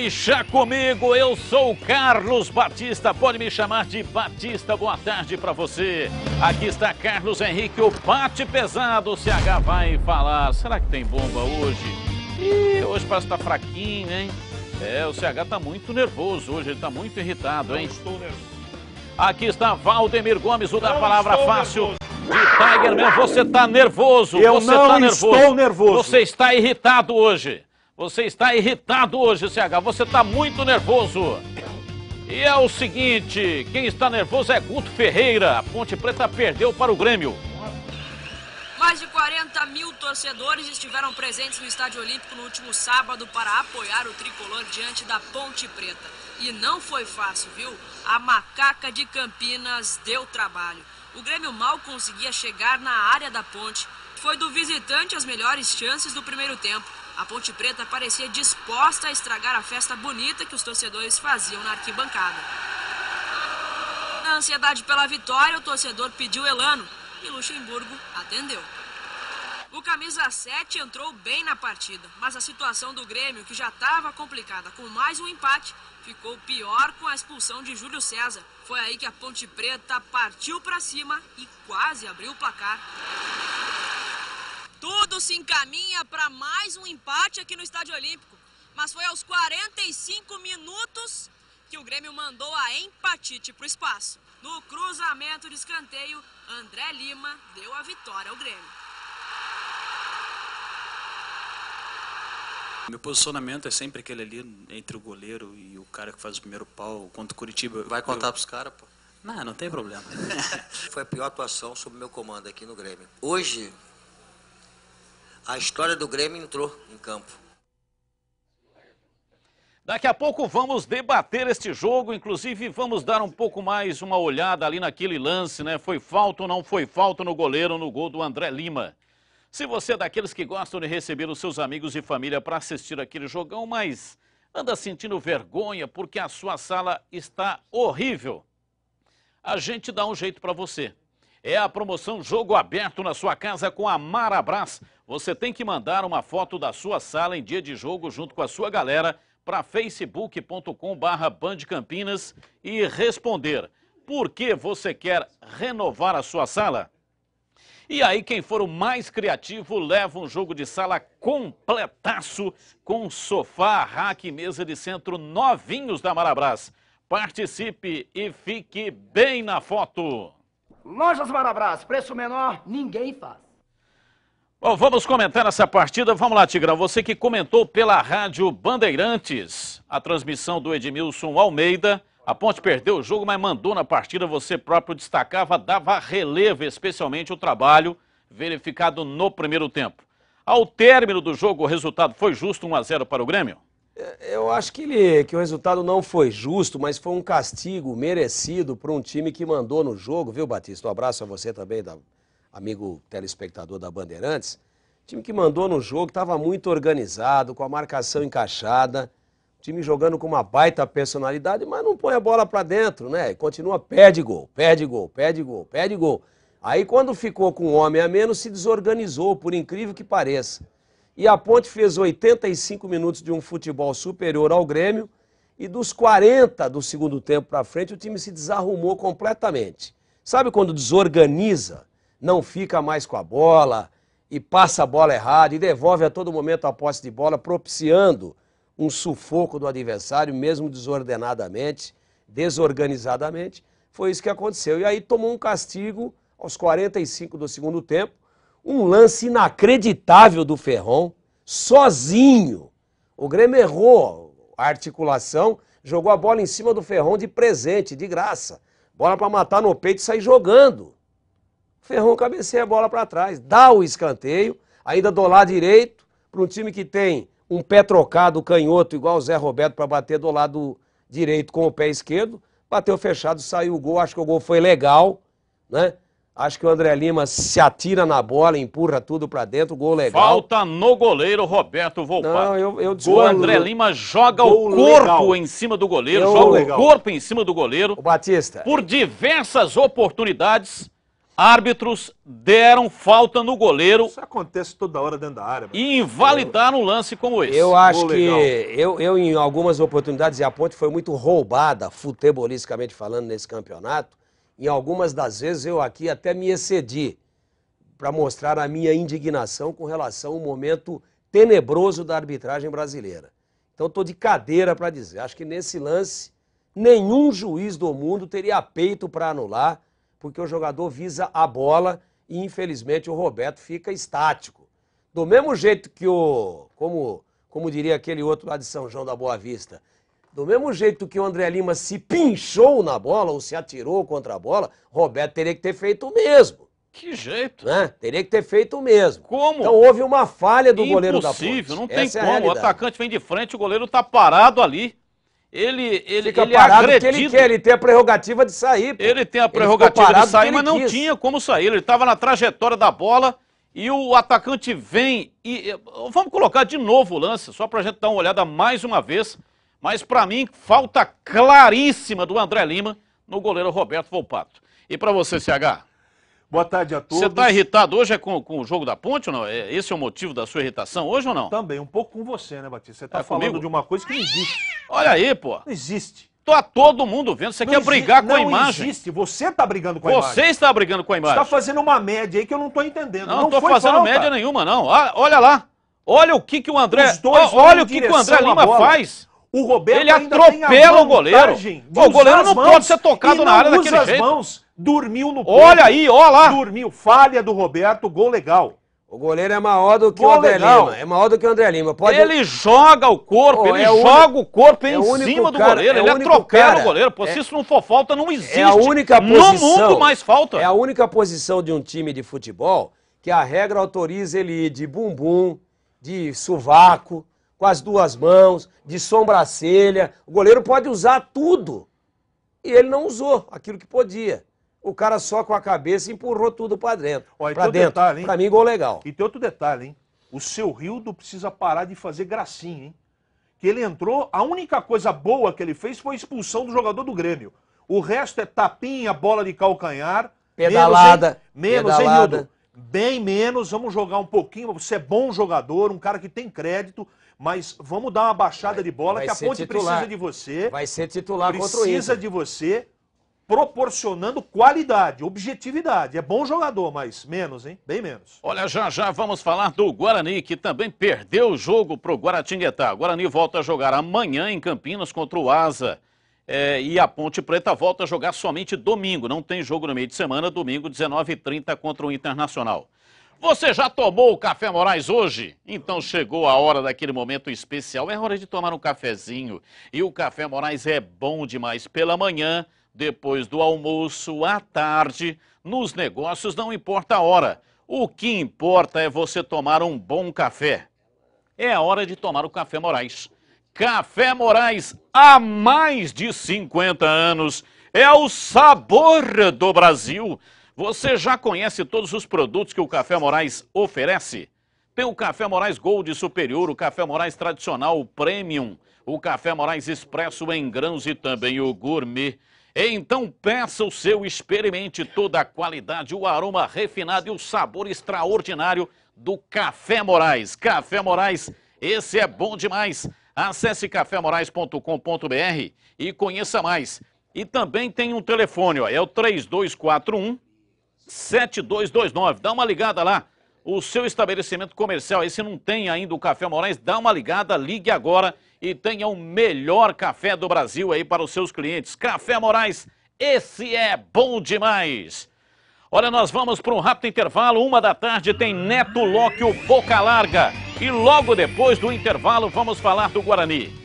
Deixa comigo, eu sou o Carlos Batista, pode me chamar de Batista, boa tarde para você. Aqui está Carlos Henrique, o bate Pesado, o CH vai falar, será que tem bomba hoje? Ih, hoje parece que tá fraquinho, hein? É, o CH tá muito nervoso hoje, ele tá muito irritado, hein? Não estou nervoso. Aqui está Valdemir Gomes, o da não Palavra Fácil. E Tiger Man, você tá nervoso, eu você não tá nervoso. estou nervoso. Você está irritado hoje. Você está irritado hoje, CH. Você está muito nervoso. E é o seguinte, quem está nervoso é Guto Ferreira. A Ponte Preta perdeu para o Grêmio. Mais de 40 mil torcedores estiveram presentes no Estádio Olímpico no último sábado para apoiar o tricolor diante da Ponte Preta. E não foi fácil, viu? A macaca de Campinas deu trabalho. O Grêmio mal conseguia chegar na área da ponte. Foi do visitante as melhores chances do primeiro tempo a Ponte Preta parecia disposta a estragar a festa bonita que os torcedores faziam na arquibancada. Na ansiedade pela vitória, o torcedor pediu Elano e Luxemburgo atendeu. O camisa 7 entrou bem na partida, mas a situação do Grêmio, que já estava complicada com mais um empate, ficou pior com a expulsão de Júlio César. Foi aí que a Ponte Preta partiu para cima e quase abriu o placar. Tudo se encaminha para mais um empate aqui no Estádio Olímpico. Mas foi aos 45 minutos que o Grêmio mandou a empatite para o espaço. No cruzamento de escanteio, André Lima deu a vitória ao Grêmio. Meu posicionamento é sempre aquele ali entre o goleiro e o cara que faz o primeiro pau contra o Curitiba. Vai contar para pros caras, pô? Não, não tem problema. Foi a pior atuação sob meu comando aqui no Grêmio. Hoje, a história do Grêmio entrou em campo. Daqui a pouco vamos debater este jogo, inclusive vamos dar um pouco mais uma olhada ali naquele lance, né? Foi falta ou não foi falta no goleiro no gol do André Lima. Se você é daqueles que gostam de receber os seus amigos e família para assistir aquele jogão, mas anda sentindo vergonha porque a sua sala está horrível, a gente dá um jeito para você é a promoção Jogo Aberto na sua casa com a Marabras. Você tem que mandar uma foto da sua sala em dia de jogo junto com a sua galera para facebook.com.br Campinas e responder por que você quer renovar a sua sala. E aí quem for o mais criativo leva um jogo de sala completaço com sofá, rack e mesa de centro novinhos da Marabras. Participe e fique bem na foto! Lojas Marabras, preço menor, ninguém faz. Bom, vamos comentar essa partida. Vamos lá, Tigrão. Você que comentou pela Rádio Bandeirantes a transmissão do Edmilson Almeida. A Ponte perdeu o jogo, mas mandou na partida. Você próprio destacava, dava relevo, especialmente o trabalho verificado no primeiro tempo. Ao término do jogo, o resultado foi justo 1 a 0 para o Grêmio? É, eu acho que, ele, que o resultado não foi justo, mas foi um castigo merecido para um time que mandou no jogo, viu, Batista? Um abraço a você também, da, amigo telespectador da Bandeirantes. Time que mandou no jogo, estava muito organizado, com a marcação encaixada. Time jogando com uma baita personalidade, mas não põe a bola para dentro, né? Continua, perde gol, perde gol, perde gol, perde gol. Aí quando ficou com um homem a menos, se desorganizou, por incrível que pareça e a Ponte fez 85 minutos de um futebol superior ao Grêmio e dos 40 do segundo tempo para frente o time se desarrumou completamente. Sabe quando desorganiza, não fica mais com a bola e passa a bola errada e devolve a todo momento a posse de bola, propiciando um sufoco do adversário, mesmo desordenadamente, desorganizadamente. Foi isso que aconteceu. E aí tomou um castigo aos 45 do segundo tempo, um lance inacreditável do Ferron, sozinho. O Grêmio errou a articulação, jogou a bola em cima do Ferron de presente, de graça. Bola para matar no peito e sair jogando. Ferron cabeceia a bola para trás, dá o escanteio, ainda do lado direito, para um time que tem um pé trocado, canhoto, igual o Zé Roberto, para bater do lado direito com o pé esquerdo. Bateu fechado, saiu o gol, acho que o gol foi legal, né? Acho que o André Lima se atira na bola, empurra tudo para dentro, gol legal. Falta no goleiro Roberto Volpato. Não, eu, eu O André Lima joga gol o corpo legal. em cima do goleiro, eu... joga legal. o corpo em cima do goleiro. O Batista. Por diversas oportunidades, árbitros deram falta no goleiro. Isso acontece toda hora dentro da área. E invalidaram eu... um lance como esse. Eu acho gol que eu, eu, em algumas oportunidades, e a ponte foi muito roubada, futebolisticamente falando, nesse campeonato e algumas das vezes eu aqui até me excedi para mostrar a minha indignação com relação ao momento tenebroso da arbitragem brasileira. Então estou de cadeira para dizer, acho que nesse lance nenhum juiz do mundo teria peito para anular, porque o jogador visa a bola e infelizmente o Roberto fica estático. Do mesmo jeito que o, como, como diria aquele outro lá de São João da Boa Vista, do mesmo jeito que o André Lima se pinchou na bola ou se atirou contra a bola, Roberto teria que ter feito o mesmo. Que jeito. Né? Teria que ter feito o mesmo. Como? Então houve uma falha do Impossível, goleiro da Ponte. Impossível, não tem Essa é como. É o atacante vem de frente, o goleiro tá parado ali. Ele, ele, Fica ele parado é ele quer, ele tem a prerrogativa de sair. Pô. Ele tem a prerrogativa de sair, mas não quis. tinha como sair. Ele estava na trajetória da bola e o atacante vem e... Vamos colocar de novo o lance, só para a gente dar uma olhada mais uma vez mas para mim, falta claríssima do André Lima no goleiro Roberto Volpato. E para você, CH? Boa tarde a tá todos. Você está irritado hoje é com, com o jogo da ponte ou não? É, esse é o motivo da sua irritação hoje ou não? Também, um pouco com você, né, Batista? Você está é falando comigo? de uma coisa que não existe. Olha aí, pô. Não existe. a todo mundo vendo. Você não quer brigar com a imagem. Não existe. Você está brigando com a você imagem. Você está brigando com a imagem. Você está fazendo uma média aí que eu não estou entendendo. Não, estou fazendo falta. média nenhuma, não. Ah, olha lá. Olha o que, que o André... Olha o que, que o André Lima faz. O Roberto ele atropela o goleiro. o goleiro não pode ser tocado na área daquele jeito. Mãos, dormiu no peito. Olha aí, olha lá. Dormiu. Falha do Roberto, gol legal. O goleiro é maior do que o André legal. Lima. É maior do que o André Lima. Pode... Ele joga o corpo, oh, ele é joga o, o corpo é em cima do goleiro. É ele atropela o goleiro. Pô, é- se isso não for falta, não existe. É a única posição. No mundo mais falta. É a única posição de um time de futebol que a regra autoriza ele ir de bumbum, de sovaco com as duas mãos, de sobrancelha. O goleiro pode usar tudo. E ele não usou aquilo que podia. O cara só com a cabeça empurrou tudo para dentro. Olha, pra dentro. Detalhe, hein? pra mim, gol legal. E tem outro detalhe, hein? O seu Rildo precisa parar de fazer gracinha, hein? Que ele entrou, a única coisa boa que ele fez foi a expulsão do jogador do Grêmio. O resto é tapinha, bola de calcanhar. Pedalada. Menos, hein, menos, pedalada. hein Rildo? Bem menos, vamos jogar um pouquinho. Você é bom jogador, um cara que tem crédito mas vamos dar uma baixada vai, de bola que a Ponte titular. precisa de você. Vai ser titular precisa contra o Precisa de você proporcionando qualidade, objetividade. É bom jogador, mas menos, hein? Bem menos. Olha, já já vamos falar do Guarani, que também perdeu o jogo para o Guaratinguetá. O Guarani volta a jogar amanhã em Campinas contra o Asa. É, e a Ponte Preta volta a jogar somente domingo. Não tem jogo no meio de semana, domingo, 19h30 contra o Internacional. Você já tomou o café Moraes hoje? Então chegou a hora daquele momento especial. É hora de tomar um cafezinho. E o café Moraes é bom demais pela manhã, depois do almoço, à tarde. Nos negócios não importa a hora. O que importa é você tomar um bom café. É a hora de tomar o café Moraes. Café Moraes, há mais de 50 anos, é o sabor do Brasil. Você já conhece todos os produtos que o Café Moraes oferece? Tem o Café Moraes Gold Superior, o Café Moraes Tradicional Premium, o Café Moraes Expresso em grãos e também o Gourmet. Então peça o seu, experimente toda a qualidade, o aroma refinado e o sabor extraordinário do Café Moraes. Café Moraes, esse é bom demais. Acesse cafemorais.com.br e conheça mais. E também tem um telefone, ó, é o 3241 7229. Dá uma ligada lá. O seu estabelecimento comercial, aí se não tem ainda o Café Moraes, dá uma ligada, ligue agora e tenha o melhor café do Brasil aí para os seus clientes. Café Moraes, esse é bom demais. Olha, nós vamos para um rápido intervalo. Uma da tarde tem Neto Lóquio Boca Larga. E logo depois do intervalo vamos falar do Guarani.